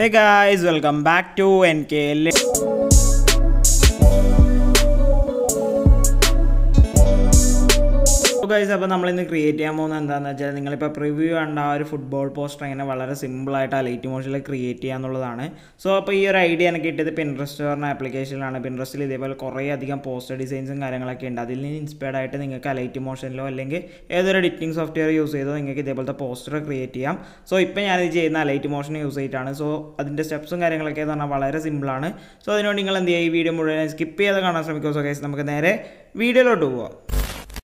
Hey guys, welcome back to NKL. അപ്പോൾ guys അപ്പോൾ നമ്മളിന്ന് ക്രിയേറ്റ് ചെയ്യാൻ പോകുന്നത് എന്താണെന്ന് വെച്ചാൽ നിങ്ങളിപ്പോൾ പ്രിവ്യൂ കണ്ട ആ ഒരു ഫുട്ബോൾ പോസ്റ്റർ എങ്ങനെ വളരെ സിമ്പിളായിട്ട് ആ ലൈറ്റ് മോഷനിൽ ക്രിയേറ്റ് ചെയ്യുക എന്നുള്ളതാണ് സോ അപ്പോൾ ഈ ഒരു ഐഡിയ എനിക്ക് കിട്ടിയത് പിൻട്രസ്റ്റ് പറഞ്ഞ ആപ്ലിക്കേഷനിലാണ് പിൻട്രസ്റ്റിൽ ഇതേപോലെ കുറേ അധികം പോസ്റ്റർ ഡിസൈൻസും കാര്യങ്ങളൊക്കെ ഉണ്ട് അതിൽ നിന്ന് ഇൻസ്പയർഡ് ആയിട്ട് നിങ്ങൾക്ക് ആ ലൈറ്റ് മോഷനിലോ അല്ലെങ്കിൽ ഏതൊരു എഡിറ്റിംഗ് സോഫ്റ്റ്വെയർ യൂസ് ചെയ്തോ നിങ്ങൾക്ക് ഇതേപോലത്തെ പോസ്റ്റർ ക്രിയേറ്റ് ചെയ്യാം സോ ഇപ്പോൾ ഞാനിത് ചെയ്യുന്ന ലൈറ്റ് മോഷൻ യൂസ് ചെയ്തിട്ടാണ് സോ അതിൻ്റെ സ്റ്റെപ്സും കാര്യങ്ങളൊക്കെ എന്ന് പറഞ്ഞാൽ വളരെ സിമ്പിളാണ് സോ അതിനോട് നിങ്ങൾ എന്ത് ചെയ്യുക ഈ വീഡിയോ മുഴുവൻ സ്കിപ്പ് ചെയ്ത് കാണാൻ ശ്രമിക്കുമോ സോ കേസ് നമുക്ക് നേരെ വീഡിയോയിലോട്ട് പോവാം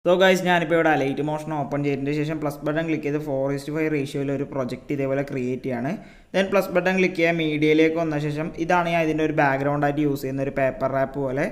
സോ ഗൈസ് ഞാനിപ്പോൾ ഇവിടെ അലൈറ്റ് മോഷൻ ഓപ്പൺ ചെയ്തതിന് ശേഷം പ്ലസ് ബട്ടൺ ക്ലിക്ക് ചെയ്ത് ഫോറസ്റ്റ് ഫൈവ് റേഷ്യോയിൽ ഒരു പ്രൊജക്ട് ഇതേപോലെ ക്രിയേറ്റ് ചെയ്യാണ് ദെൻ പ്ലസ് ബട്ടൺ ക്ലിക്ക് ചെയ്യാൻ മീഡിയയിലേക്ക് വന്ന ശേഷം ഇതാണ് ഞാൻ ഇതിൻ്റെ ഒരു ബാക്ക്ഗ്രൗണ്ട് ആയിട്ട് യൂസ് ചെയ്യുന്ന ഒരു പേപ്പർ റാപ്പ് പോലെ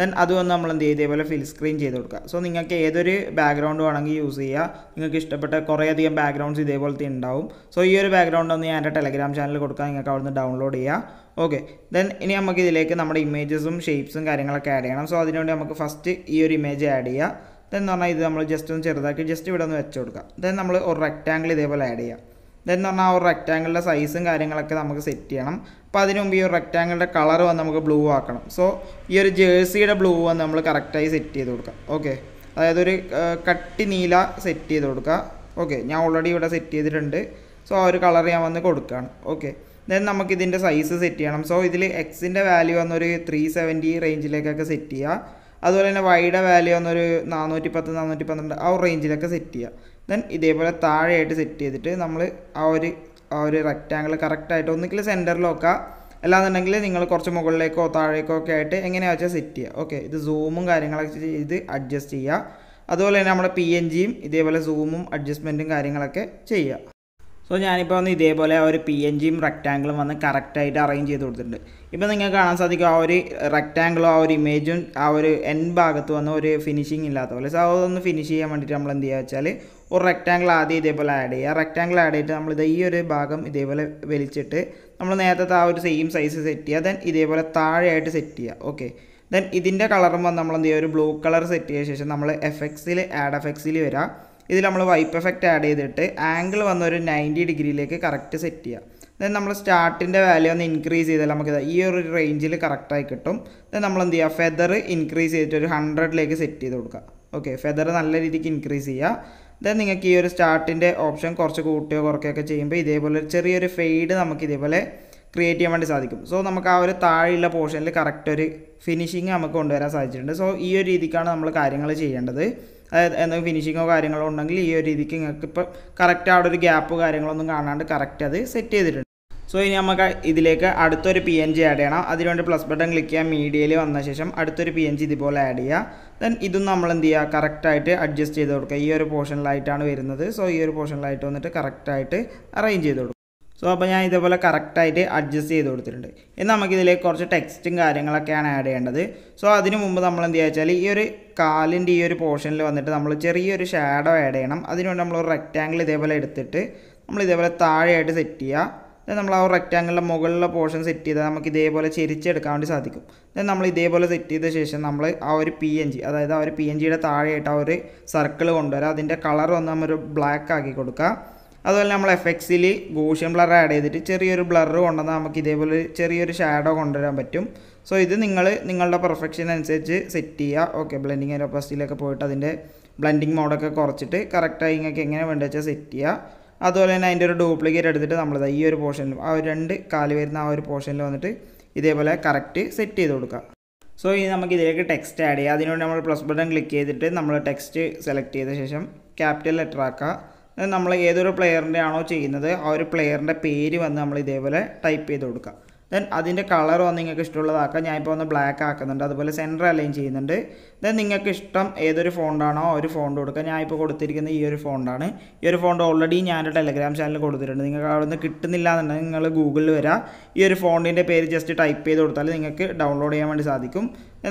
ദെൻ അത് വന്ന് നമ്മൾ എന്ത് ചെയ്യും ഇതേപോലെ ഫിൽ സ്ക്രീൻ ചെയ്ത് കൊടുക്കുക സോ നിങ്ങൾക്ക് ഏതൊരു ബാക്ക്ഗ്രൗണ്ട് വേണമെങ്കിൽ യൂസ് ചെയ്യുക നിങ്ങൾക്ക് ഇഷ്ടപ്പെട്ട കുറേയധികം ബാക്ക്ഗ്രൗണ്ട്സ് ഇതേപോലത്തെ ഉണ്ടാവും സോ ഈ ഒരു ബാക്ക്ഗ്രൗണ്ട് ഒന്ന് ഞാൻ എൻ്റെ ടെലഗ്രാം ചാനലിൽ കൊടുക്കുക നിങ്ങൾക്ക് അവിടുന്ന് ഡൗൺലോഡ് ചെയ്യുക ഓക്കെ ദെൻ ഇനി നമുക്ക് ഇതിലേക്ക് നമ്മുടെ ഇമേജസും ഷേപ്സും കാര്യങ്ങളൊക്കെ ആഡ് ചെയ്യണം സോ അതിനുവേണ്ടി നമുക്ക് ഫസ്റ്റ് ഈ ഒരു ഇമേജ് ആഡ് ചെയ്യുക ദെൻ എന്ന് പറഞ്ഞാൽ ഇത് നമ്മൾ ജസ്റ്റ് ഒന്ന് ചെറുതാക്കി ജസ്റ്റ് ഇവിടെ ഒന്ന് വെച്ച് കൊടുക്കുക ദെൻ നമ്മൾ ഒരു റെക്റ്റാങ്കിൾ ഇതേപോലെ ആഡ് ചെയ്യുക ദെൻ എന്ന് പറഞ്ഞാൽ ആ ഒരു റെക്റ്റാങ്കിളിൻ്റെ സൈസും കാര്യങ്ങളൊക്കെ നമുക്ക് സെറ്റ് ചെയ്യണം അപ്പോൾ അതിന് മുമ്പ് ഈ ഒരു റെക്റ്റാങ്കിളിൻ്റെ കളർ വന്ന് നമുക്ക് ബ്ലൂ ആക്കണം സോ ഈ ഒരു ജേഴ്സിയുടെ ബ്ലൂ വന്ന് നമ്മൾ കറക്റ്റായി സെറ്റ് ചെയ്ത് കൊടുക്കുക ഓക്കെ അതായത് ഒരു കട്ടി നീല സെറ്റ് ചെയ്ത് കൊടുക്കുക ഓക്കെ ഞാൻ ഓൾറെഡി ഇവിടെ സെറ്റ് ചെയ്തിട്ടുണ്ട് സോ ആ ഒരു കളർ ഞാൻ വന്ന് കൊടുക്കുകയാണ് ഓക്കെ ദെൻ നമുക്ക് ഇതിൻ്റെ സൈസ് സെറ്റ് ചെയ്യണം സോ ഇതിൽ എക്സിൻ്റെ വാല്യൂ വന്നൊരു ത്രീ സെവൻറ്റി റേഞ്ചിലേക്കൊക്കെ സെറ്റ് ചെയ്യുക അതുപോലെ തന്നെ വൈയുടെ വാല്യൂ ഒന്നൊരു നാനൂറ്റി പത്ത് നാനൂറ്റി പന്ത്രണ്ട് ആ റേഞ്ചിലൊക്കെ സെറ്റ് ചെയ്യുക ദെൻ ഇതേപോലെ താഴെയായിട്ട് സെറ്റ് ചെയ്തിട്ട് നമ്മൾ ആ ഒരു ആ ഒരു റെക്റ്റാങ്കിൾ കറക്റ്റായിട്ട് ഒന്നുകിൽ നോക്കുക അല്ലാന്നുണ്ടെങ്കിൽ നിങ്ങൾ കുറച്ച് മുകളിലേക്കോ താഴേക്കോ ഒക്കെ ആയിട്ട് എങ്ങനെയാ വെച്ചാൽ സെറ്റ് ചെയ്യുക ഓക്കെ ഇത് സൂമും കാര്യങ്ങളൊക്കെ ചെയ്ത് അഡ്ജസ്റ്റ് ചെയ്യുക അതുപോലെ തന്നെ നമ്മുടെ പി എൻ ജിയും ഇതേപോലെ സൂമും അഡ്ജസ്റ്റ്മെൻറ്റും കാര്യങ്ങളൊക്കെ ചെയ്യുക സോ ഞാനിപ്പോൾ ഒന്ന് ഇതേപോലെ ഒരു പി എൻ ജിയും റെക്റ്റാംഗിളും വന്ന് കറക്റ്റായിട്ട് അറേഞ്ച് ചെയ്ത് കൊടുത്തിട്ടുണ്ട് ഇപ്പോൾ നിങ്ങൾക്ക് കാണാൻ സാധിക്കും ആ ഒരു റെക്റ്റാംഗിളും ആ ഒരു ഇമേജും ആ ഒരു എൻ ഭാഗത്ത് വന്ന് ഒരു ഫിനിഷിംഗ് ഇല്ലാത്ത പോലെ സോ അതൊന്ന് ഫിനിഷ് ചെയ്യാൻ വേണ്ടിയിട്ട് നമ്മൾ എന്ത് ചെയ്യുക വെച്ചാൽ ഒരു റെക്റ്റാംഗിൾ ആദ്യം ഇതേപോലെ ആഡ് ചെയ്യുക റെക്റ്റാംഗിൾ ആഡ് ചെയ്തിട്ട് ഇത് ഈ ഒരു ഭാഗം ഇതേപോലെ വലിച്ചിട്ട് നമ്മൾ നേരത്തെ ആ ഒരു സെയിം സൈസ് സെറ്റ് ചെയ്യുക ദെൻ ഇതേപോലെ താഴെയായിട്ട് സെറ്റ് ചെയ്യുക ഓക്കെ ദെൻ ഇതിൻ്റെ കളറും വന്ന് നമ്മൾ എന്ത് ചെയ്യുക ഒരു ബ്ലൂ കളർ സെറ്റ് ചെയ്ത ശേഷം നമ്മൾ എഫ് എക്സിൽ ആഡ് എഫ് എക്സിൽ വരിക ഇതിൽ നമ്മൾ വൈപ്പ് എഫക്റ്റ് ആഡ് ചെയ്തിട്ട് ആംഗിൾ വന്ന ഒരു നയൻറ്റി ഡിഗ്രിയിലേക്ക് കറക്റ്റ് സെറ്റ് ചെയ്യുക ദെൻ നമ്മൾ സ്റ്റാർട്ടിൻ്റെ വാല്യൂ ഒന്ന് ഇൻക്രീസ് ചെയ്താൽ നമുക്ക് ഈ ഒരു റേഞ്ചിൽ കറക്റ്റായി കിട്ടും ദെൻ നമ്മൾ എന്ത് ചെയ്യുക ഫെദർ ഇൻക്രീസ് ചെയ്തിട്ട് ഒരു ഹൺഡ്രഡിലേക്ക് സെറ്റ് ചെയ്ത് കൊടുക്കുക ഓക്കെ ഫെദർ നല്ല രീതിക്ക് ഇൻക്രീസ് ചെയ്യുക ദെൻ നിങ്ങൾക്ക് ഈ ഒരു സ്റ്റാർട്ടിൻ്റെ ഓപ്ഷൻ കുറച്ച് കൂട്ടുകയോ കുറയ്ക്കുകയൊക്കെ ചെയ്യുമ്പോൾ ഇതേപോലെ ചെറിയൊരു ഫെയ്ഡ് നമുക്ക് ഇതേപോലെ ക്രിയേറ്റ് ചെയ്യാൻ വേണ്ടി സാധിക്കും സോ നമുക്ക് ആ ഒരു താഴെയുള്ള പോർഷനിൽ കറക്റ്റ് ഒരു ഫിനിഷിങ് നമുക്ക് കൊണ്ടുവരാൻ സാധിച്ചിട്ടുണ്ട് സോ ഈ ഒരു രീതിക്കാണ് നമ്മൾ കാര്യങ്ങൾ ചെയ്യേണ്ടത് അതായത് എന്തെങ്കിലും ഫിനിഷിങ്ങോ കാര്യങ്ങളോ ഉണ്ടെങ്കിൽ ഈ ഒരു രീതിക്ക് നിങ്ങൾക്ക് ഇപ്പോൾ കറക്റ്റ് അവിടെ ഒരു ഗ്യാപ്പ് കാര്യങ്ങളൊന്നും കാണാണ്ട് കറക്റ്റ് അത് സെറ്റ് ചെയ്തിട്ടുണ്ട് സോ ഇനി നമുക്ക് ഇതിലേക്ക് അടുത്തൊരു പി എൻ ജി ആഡ് ചെയ്യണം അതിനുവേണ്ടി പ്ലസ് ബട്ടൺ ക്ലിക്ക് ചെയ്യാം മീഡിയയിൽ വന്ന ശേഷം അടുത്തൊരു പി എൻ ജി ഇതുപോലെ ആഡ് ചെയ്യുക ദെൻ ഇതും നമ്മൾ എന്ത് ചെയ്യുക കറക്റ്റായിട്ട് അഡ്ജസ്റ്റ് ചെയ്ത് കൊടുക്കുക ഈ ഒരു പോർഷനിലായിട്ടാണ് വരുന്നത് സോ ഈ ഒരു പോർഷനിലായിട്ട് വന്നിട്ട് കറക്റ്റായിട്ട് അറേഞ്ച് ചെയ്ത് കൊടുക്കുക സോ അപ്പോൾ ഞാൻ ഇതേപോലെ കറക്റ്റായിട്ട് അഡ്ജസ്റ്റ് ചെയ്ത് കൊടുത്തിട്ടുണ്ട് ഇനി നമുക്കിതിലേക്ക് കുറച്ച് ടെക്സ്റ്റും കാര്യങ്ങളൊക്കെയാണ് ആഡ് ചെയ്യേണ്ടത് സോ അതിനു മുമ്പ് നമ്മൾ എന്ത് വെച്ചാൽ ഈ ഒരു കാലിൻ്റെ ഈ ഒരു പോർഷനിൽ വന്നിട്ട് നമ്മൾ ചെറിയൊരു ഷാഡോ ആഡ് ചെയ്യണം അതിനുവേണ്ടി നമ്മൾ ഒരു റെക്റ്റാങ്കിൾ ഇതേപോലെ എടുത്തിട്ട് നമ്മൾ ഇതേപോലെ താഴെയായിട്ട് സെറ്റ് ചെയ്യുക നമ്മൾ ആ റെക്റ്റാങ്കിളിൻ്റെ മുകളിലെ പോർഷൻ സെറ്റ് ചെയ്താൽ നമുക്ക് ഇതേപോലെ ചെരിച്ചെടുക്കാൻ വേണ്ടി സാധിക്കും ദെൻ നമ്മൾ ഇതേപോലെ സെറ്റ് ചെയ്ത ശേഷം നമ്മൾ ആ ഒരു പി എൻ ജി അതായത് ആ ഒരു പി എൻ ജിയുടെ താഴെയായിട്ട് ആ ഒരു സർക്കിൾ കൊണ്ടുവരാം അതിൻ്റെ കളർ വന്ന് നമ്മൾ ബ്ലാക്ക് ആക്കി കൊടുക്കുക അതുപോലെ നമ്മൾ എഫ് എക്സിൽ ഗൂഷ്യൻ ബ്ലർ ആഡ് ചെയ്തിട്ട് ചെറിയൊരു ബ്ലർ കൊണ്ടുവന്നാൽ നമുക്ക് ഇതേപോലെ ചെറിയൊരു ഷാഡോ കൊണ്ടുവരാൻ പറ്റും സോ ഇത് നിങ്ങൾ നിങ്ങളുടെ പെർഫെക്ഷൻ അനുസരിച്ച് സെറ്റ് ചെയ്യുക ഓക്കെ ബ്ലെൻഡിങ് എരോപ്ലസ്റ്റിയിലൊക്കെ പോയിട്ട് അതിൻ്റെ ബ്ലെൻഡിങ് മോഡൊക്കെ കുറച്ചിട്ട് കറക്റ്റായി നിങ്ങൾക്ക് എങ്ങനെ വേണ്ട വെച്ചാൽ സെറ്റ് ചെയ്യുക അതുപോലെ തന്നെ അതിൻ്റെ ഒരു ഡ്യൂപ്ലിക്കേറ്റ് എടുത്തിട്ട് നമ്മളിത് ഈ ഒരു പോർഷനിലും ആ ഒരു രണ്ട് കാല് വരുന്ന ആ ഒരു പോർഷനിൽ വന്നിട്ട് ഇതേപോലെ കറക്റ്റ് സെറ്റ് ചെയ്ത് കൊടുക്കുക സോ ഇനി നമുക്ക് ഇതിലേക്ക് ടെക്സ്റ്റ് ആഡ് ചെയ്യുക അതിനുവേണ്ടി നമ്മൾ പ്ലസ് ബട്ടൺ ക്ലിക്ക് ചെയ്തിട്ട് നമ്മൾ ടെക്സ്റ്റ് സെലക്ട് ചെയ്ത ശേഷം ക്യാപിറ്റൽ ലെറ്റർ ആക്കുക നമ്മൾ ഏതൊരു പ്ലെയറിൻ്റെ ആണോ ചെയ്യുന്നത് ആ ഒരു പ്ലെയറിൻ്റെ പേര് വന്ന് നമ്മൾ ഇതേപോലെ ടൈപ്പ് ചെയ്ത് കൊടുക്കുക ദെൻ അതിൻ്റെ കളർ വന്ന് നിങ്ങൾക്ക് ഇഷ്ടമുള്ളതാക്കാം ഞാനിപ്പോൾ ഒന്ന് ബ്ലാക്ക് ആക്കുന്നുണ്ട് അതുപോലെ സെൻറ്റർ അലൈൻ ചെയ്യുന്നുണ്ട് ദെൻ നിങ്ങൾക്ക് ഇഷ്ടം ഏതൊരു ഫോണ്ടാണോ ഒരു ഫോണ്ട് കൊടുക്കുക ഞാനിപ്പോൾ കൊടുത്തിരിക്കുന്നത് ഈ ഒരു ഫോണ്ടാണ് ഈ ഒരു ഫോണ്ട് ഓൾറെഡി ഞാൻ ടെലഗ്രാം ചാനലിൽ കൊടുത്തിട്ടുണ്ട് നിങ്ങൾക്ക് അവിടെ നിന്ന് കിട്ടുന്നില്ല എന്നുണ്ടെങ്കിൽ നിങ്ങൾ ഗൂഗിളിൽ വരാം ഈ ഒരു ഫോണിൻ്റെ പേര് ജസ്റ്റ് ടൈപ്പ് ചെയ്ത് കൊടുത്താൽ നിങ്ങൾക്ക് ഡൗൺലോഡ് ചെയ്യാൻ വേണ്ടി സാധിക്കും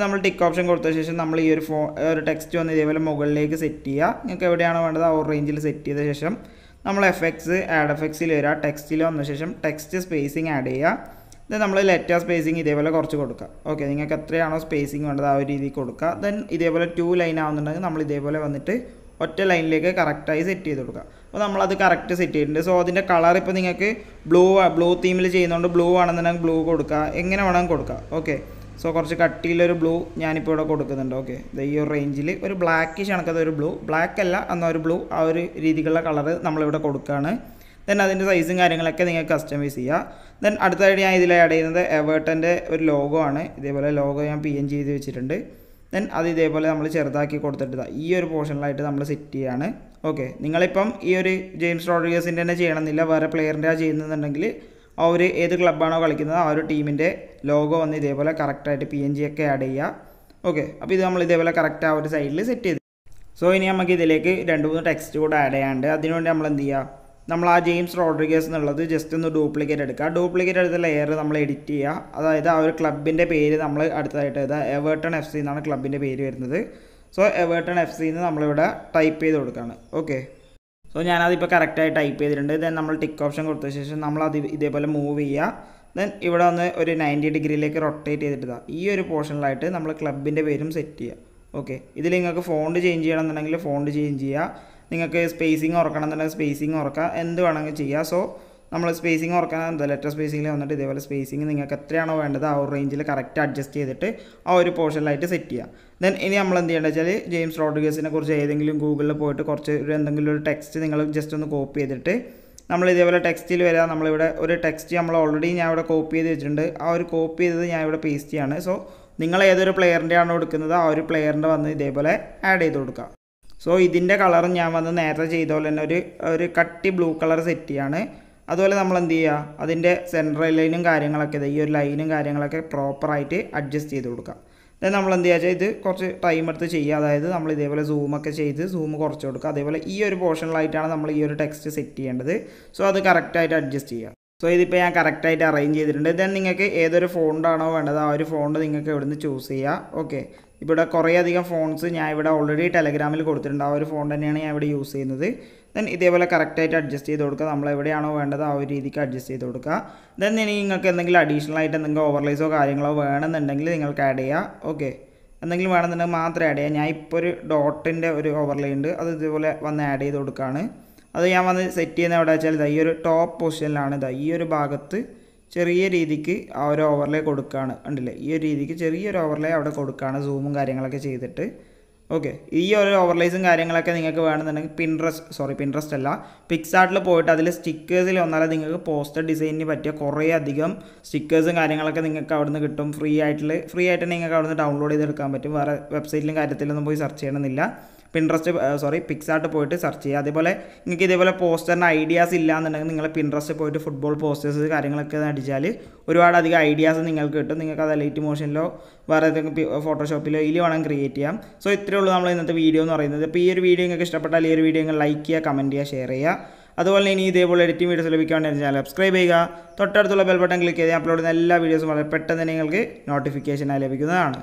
നമ്മൾ ടിക്ക് ഓപ്ഷൻ കൊടുത്ത ശേഷം നമ്മൾ ഈ ഒരു ഫോ ഒരു ടെക്സ്റ്റ് വന്ന് ഇതേപോലെ മുകളിലേക്ക് സെറ്റ് ചെയ്യുക നിങ്ങൾക്ക് എവിടെയാണോ വേണ്ടത് ആ റേഞ്ചിൽ സെറ്റ് ചെയ്ത ശേഷം നമ്മൾ എഫ് എക്സ് ആഡ് എഫ് എക്സിൽ വരിക ടെക്സ്റ്റിൽ വന്ന ശേഷം ടെക്സ്റ്റ് സ്പേസിങ് ആഡ് ചെയ്യുക ദെൻ നമ്മൾ ലെറ്റർ സ്പേസിങ് ഇതേപോലെ കുറച്ച് കൊടുക്കുക ഓക്കെ നിങ്ങൾക്ക് എത്രയാണോ സ്പേസിങ് വേണ്ടത് ആ ഒരു രീതിയിൽ കൊടുക്കുക ദെൻ ഇതേപോലെ ടു ലൈൻ ആവുന്നുണ്ടെങ്കിൽ നമ്മൾ ഇതേപോലെ വന്നിട്ട് ഒറ്റ ലൈനിലേക്ക് കറക്റ്റായി സെറ്റ് ചെയ്ത് കൊടുക്കുക അപ്പോൾ നമ്മളത് കറക്റ്റ് സെറ്റ് ചെയ്തിട്ടുണ്ട് സോ അതിൻ്റെ കളർ ഇപ്പോൾ നിങ്ങൾക്ക് ബ്ലൂ ബ്ലൂ തീമിൽ ചെയ്യുന്നതുകൊണ്ട് ബ്ലൂ ആണെന്നുണ്ടെങ്കിൽ ബ്ലൂ കൊടുക്കുക എങ്ങനെ വേണമെങ്കിൽ കൊടുക്കുക ഓക്കെ സോ കുറച്ച് കട്ടിയിലൊരു ബ്ലൂ ഞാനിപ്പോൾ ഇവിടെ കൊടുക്കുന്നുണ്ട് ഓക്കെ ഈ ഒരു റേഞ്ചിൽ ഒരു ബ്ലാക്കിഷ് കണക്കത് ഒരു ബ്ലൂ ബ്ലാക്ക് അല്ല എന്നാൽ ഒരു ബ്ലൂ ആ ഒരു രീതിക്കുള്ള കളറ് നമ്മളിവിടെ കൊടുക്കുകയാണ് ദെൻ അതിൻ്റെ സൈസും കാര്യങ്ങളൊക്കെ നിങ്ങൾക്ക് കസ്റ്റമൈസ് ചെയ്യാം ദെൻ അടുത്തതായിട്ട് ഞാൻ ഇതിൽ ആഡ് ചെയ്യുന്നത് എവേർട്ടൻ്റെ ഒരു ലോഗോ ആണ് ഇതേപോലെ ലോഗോ ഞാൻ പി എൻ ചെയ്ത് വെച്ചിട്ടുണ്ട് ദെൻ അത് ഇതേപോലെ നമ്മൾ ചെറുതാക്കി കൊടുത്തിട്ട് ഈ ഒരു പോർഷനിലായിട്ട് നമ്മൾ സെറ്റ് ചെയ്യുകയാണ് ഓക്കെ നിങ്ങളിപ്പം ഈ ഒരു ജെയിംസ് റോഡ്രിഗേഴ്സിൻ്റെ തന്നെ ചെയ്യണമെന്നില്ല വേറെ പ്ലെയറിൻ്റെ ആ ചെയ്യുന്നുണ്ടെങ്കിൽ ആ ഒരു ഏത് ക്ലബ്ബാണോ കളിക്കുന്നത് ആ ഒരു ടീമിൻ്റെ ലോഗോ വന്ന് ഇതേപോലെ കറക്റ്റായിട്ട് പി എൻ ജി ഒക്കെ ആഡ് ചെയ്യുക ഓക്കെ അപ്പോൾ ഇത് നമ്മൾ ഇതേപോലെ കറക്റ്റ് ആ ഒരു സൈഡിൽ സെറ്റ് ചെയ്ത് സോ ഇനി നമുക്ക് ഇതിലേക്ക് രണ്ട് മൂന്ന് ടെക്സ്റ്റ് കൂടെ ആഡ് ചെയ്യാണ്ട് അതിനുവേണ്ടി നമ്മൾ എന്ത് ചെയ്യുക നമ്മൾ ആ ജെയിംസ് റോഡ്രിഗേസ് എന്നുള്ളത് ജസ്റ്റ് ഒന്ന് ഡ്യൂപ്ലിക്കേറ്റ് എടുക്കുക ഡ്യൂപ്ലിക്കേറ്റ് എടുത്ത ലെയർ നമ്മൾ എഡിറ്റ് ചെയ്യുക അതായത് ആ ഒരു ക്ലബിൻ്റെ പേര് നമ്മൾ അടുത്തതായിട്ട് എഴുതുക എവേർട്ടൺ എഫ് സി എന്നാണ് ക്ലബിൻ്റെ പേര് വരുന്നത് സോ എവേർട്ടൺ എഫ് എന്ന് നമ്മളിവിടെ ടൈപ്പ് ചെയ്ത് കൊടുക്കുകയാണ് ഓക്കെ സോ ഞാനതിപ്പോൾ കറക്റ്റായി ടൈപ്പ് ചെയ്തിട്ടുണ്ട് ദെൻ നമ്മൾ ടിക്ക് ഓപ്ഷൻ കൊടുത്ത ശേഷം നമ്മൾ അത് ഇതേപോലെ മൂവ് ചെയ്യുക ദെൻ ഇവിടെ ഒന്ന് ഒരു നയൻറ്റി ഡിഗ്രിയിലേക്ക് റൊട്ടേറ്റ് ചെയ്തിട്ട് ഈ ഒരു പോർഷനിലായിട്ട് നമ്മൾ ക്ലബിൻ്റെ പേരും സെറ്റ് ചെയ്യുക ഓക്കെ ഇതിൽ നിങ്ങൾക്ക് ഫോണ്ട് ചേഞ്ച് ചെയ്യണമെന്നുണ്ടെങ്കിൽ ഫോണ്ട് ചേഞ്ച് ചെയ്യുക നിങ്ങൾക്ക് സ്പേസിങ് ഓർക്കണം എന്നുണ്ടെങ്കിൽ സ്പേസിങ് ഉറക്കാം എന്ത് വേണമെങ്കിൽ ചെയ്യുക സോ നമ്മൾ സ്പേസിങ് ഉറക്കാൻ ലെറ്റർ സ്പേസിങ്ങിൽ വന്നിട്ട് ഇതേപോലെ സ്പേസിങ് നിങ്ങൾക്ക് എത്രയാണോ വേണ്ടത് ആ ഒരു റേഞ്ചിൽ കറക്റ്റ് അഡ്ജസ്റ്റ് ചെയ്തിട്ട് ആ ഒരു പോർഷനിലായിട്ട് സെറ്റ് ചെയ്യുക ദെൻ ഇനി നമ്മൾ എന്ത് ചെയ്യേണ്ടത് വെച്ചാൽ ജെയിംസ് റോഡ്രിഗേഴ്സിനെ കുറിച്ച് ഏതെങ്കിലും ഗൂഗിളിൽ പോയിട്ട് കുറച്ച് ഒരു എന്തെങ്കിലും ഒരു ടെക്സ്റ്റ് നിങ്ങൾ ജസ്റ്റ് ഒന്ന് കോപ്പി ചെയ്തിട്ട് നമ്മൾ ഇതേപോലെ ടെക്സ്റ്റിൽ വരാം നമ്മളിവിടെ ഒരു ടെക്സ്റ്റ് നമ്മൾ ഓൾറെഡി ഞാൻ ഇവിടെ കോപ്പി ചെയ്ത് വെച്ചിട്ടുണ്ട് ആ ഒരു കോപ്പി ചെയ്തത് ഞാൻ ഇവിടെ പേസ്റ്റ് ചെയ്യാണ് സോ നിങ്ങൾ ഏതൊരു പ്ലെയറിൻ്റെ ആണോ എടുക്കുന്നത് ആ ഒരു പ്ലെയറിൻ്റെ വന്ന് ഇതേപോലെ ആഡ് ചെയ്ത് കൊടുക്കുക സോ ഇതിൻ്റെ കളർ ഞാൻ വന്ന് നേരത്തെ ചെയ്ത പോലെ തന്നെ ഒരു ഒരു കട്ടി ബ്ലൂ കളർ സെറ്റ് ചെയ്യാണ് അതുപോലെ നമ്മൾ എന്ത് ചെയ്യുക അതിൻ്റെ സെൻട്രൽ ലൈനും കാര്യങ്ങളൊക്കെ ഈ ഒരു ലൈനും കാര്യങ്ങളൊക്കെ പ്രോപ്പറായിട്ട് അഡ്ജസ്റ്റ് ചെയ്ത് കൊടുക്കുക ദെൻ നമ്മൾ എന്ത് ചെയ്യുക ഇത് കുറച്ച് ടൈം എടുത്ത് ചെയ്യുക അതായത് നമ്മൾ ഇതേപോലെ സൂമൊക്കെ ചെയ്ത് സൂം കുറച്ച് കൊടുക്കുക അതേപോലെ ഈ ഒരു പോർഷനിലായിട്ടാണ് നമ്മൾ ഈ ഒരു ടെക്സ്റ്റ് സെറ്റ് ചെയ്യേണ്ടത് സോ അത് കറക്റ്റായിട്ട് അഡ്ജസ്റ്റ് ചെയ്യുക സോ ഇതിപ്പോൾ ഞാൻ കറക്റ്റായിട്ട് അറേഞ്ച് ചെയ്തിട്ടുണ്ട് ദെൻ നിങ്ങൾക്ക് ഏതൊരു ഫോണ്ടാണോ വേണ്ടത് ആ ഒരു ഫോണ്ട് നിങ്ങൾക്ക് ഇവിടുന്ന് ചൂസ് ചെയ്യുക ഓക്കെ ഇവിടെ കുറേയധികം ഫോൺസ് ഞാൻ ഇവിടെ ഓൾറെഡി ടെലഗ്രാമിൽ കൊടുത്തിട്ടുണ്ട് ആ ഒരു ഫോൺ തന്നെയാണ് ഞാൻ ഇവിടെ യൂസ് ചെയ്യുന്നത് ദെൻ ഇതേപോലെ കറക്റ്റായിട്ട് അഡ്ജസ്റ്റ് ചെയ്ത് കൊടുക്കുക നമ്മൾ എവിടെയാണോ വേണ്ടത് ആ ഒരു രീതിക്ക് അഡ്ജസ്റ്റ് ചെയ്ത് കൊടുക്കുക ദെൻ ഇനി നിങ്ങൾക്ക് എന്തെങ്കിലും അഡീഷണൽ ആയിട്ട് എന്തെങ്കിലും ഓവർലൈസോ കാര്യങ്ങളോ വേണമെന്നുണ്ടെങ്കിൽ നിങ്ങൾക്ക് ആഡ് ചെയ്യുക ഓക്കെ എന്തെങ്കിലും വേണമെന്നുണ്ടെങ്കിൽ മാത്രം ആഡ് ചെയ്യുക ഞാൻ ഇപ്പോൾ ഒരു ഡോട്ടിൻ്റെ ഒരു ഓവർലൈ ഉണ്ട് അത് ഇതുപോലെ വന്ന് ആഡ് ചെയ്ത് കൊടുക്കുകയാണ് അത് ഞാൻ വന്ന് സെറ്റ് ചെയ്യുന്ന എവിടെ വെച്ചാൽ ഇതാ ഈ ഒരു ടോപ്പ് പൊസിഷനിലാണ് ഇതാ ഈ ഒരു ഭാഗത്ത് ചെറിയ രീതിക്ക് ആ ഒരു ഓവർലേ കൊടുക്കുകയാണ് ഉണ്ടല്ലേ ഈ ഒരു രീതിക്ക് ചെറിയൊരു ഓവർലേ അവിടെ കൊടുക്കുകയാണ് സൂമും കാര്യങ്ങളൊക്കെ ചെയ്തിട്ട് ഓക്കെ ഈ ഒരു ഓവർലേസും കാര്യങ്ങളൊക്കെ നിങ്ങൾക്ക് വേണമെന്നുണ്ടെങ്കിൽ പിൻട്രസ് സോറി പിൻട്രസ്റ്റ് അല്ല പിക്സാർട്ടിൽ പോയിട്ട് അതിൽ സ്റ്റിക്കേഴ്സിൽ വന്നാൽ നിങ്ങൾക്ക് പോസ്റ്റർ ഡിസൈനിന് പറ്റിയ കുറേ അധികം സ്റ്റിക്കേഴ്സും കാര്യങ്ങളൊക്കെ നിങ്ങൾക്ക് അവിടുന്ന് കിട്ടും ഫ്രീ ആയിട്ടുള്ള ഫ്രീ ആയിട്ട് നിങ്ങൾക്ക് അവിടുന്ന് ഡൗൺലോഡ് ചെയ്തെടുക്കാൻ പറ്റും വേറെ വെബ്സൈറ്റിലും കാര്യത്തിലൊന്നും പോയി സെർച്ച് ചെയ്യണമെന്നില്ല പിൻട്രസ്റ്റ് സോറി പിക്സാർട്ട് പോയിട്ട് സെർച്ച് ചെയ്യുക അതേപോലെ നിങ്ങൾക്ക് ഇതേപോലെ പോസ്റ്ററിന് ഐഡിയാസ് ഇല്ല എന്നുണ്ടെങ്കിൽ നിങ്ങൾ പിൻട്രസ്റ്റ് പോയിട്ട് ഫുട്ബോൾ പോസ്റ്റേഴ്സ് കാര്യങ്ങളൊക്കെ അടിച്ചാൽ ഒരുപാട് അധികം ഐഡിയാസ് നിങ്ങൾക്ക് കിട്ടും നിങ്ങൾക്ക് അത് ലൈറ്റ് മോഷനിലോ വേറെ ഏതെങ്കിലും ഫോട്ടോഷോപ്പിലോ ഇതിൽ വേണം ക്രിയേറ്റ് ചെയ്യാം സോ ഇത്രയേ ഉള്ളൂ നമ്മൾ ഇന്നത്തെ വീഡിയോ എന്ന് പറയുന്നത് അപ്പോൾ ഈ ഒരു വീഡിയോ നിങ്ങൾക്ക് ഇഷ്ടപ്പെട്ടാൽ ഈ ഒരു വീഡിയോ നിങ്ങൾ ലൈക്ക് ചെയ്യുക കമൻറ്റ് ചെയ്യുക ഷെയർ ചെയ്യുക അതുപോലെ ഇനി ഇതേപോലെ എഡിറ്റിംഗ് വീഡിയോസ് ലഭിക്കാൻ ചാനൽ സബ്സ്ക്രൈബ് ചെയ്യുക തൊട്ടടുത്തുള്ള ബെൽ ബട്ടൺ ക്ലിക്ക് ചെയ്ത് അപ്ലോഡ് ചെയ്യുന്ന എല്ലാ വീഡിയോസും വളരെ പെട്ടെന്ന് നിങ്ങൾക്ക് നോട്ടിഫിക്കേഷനായി ലഭിക്കുന്നതാണ്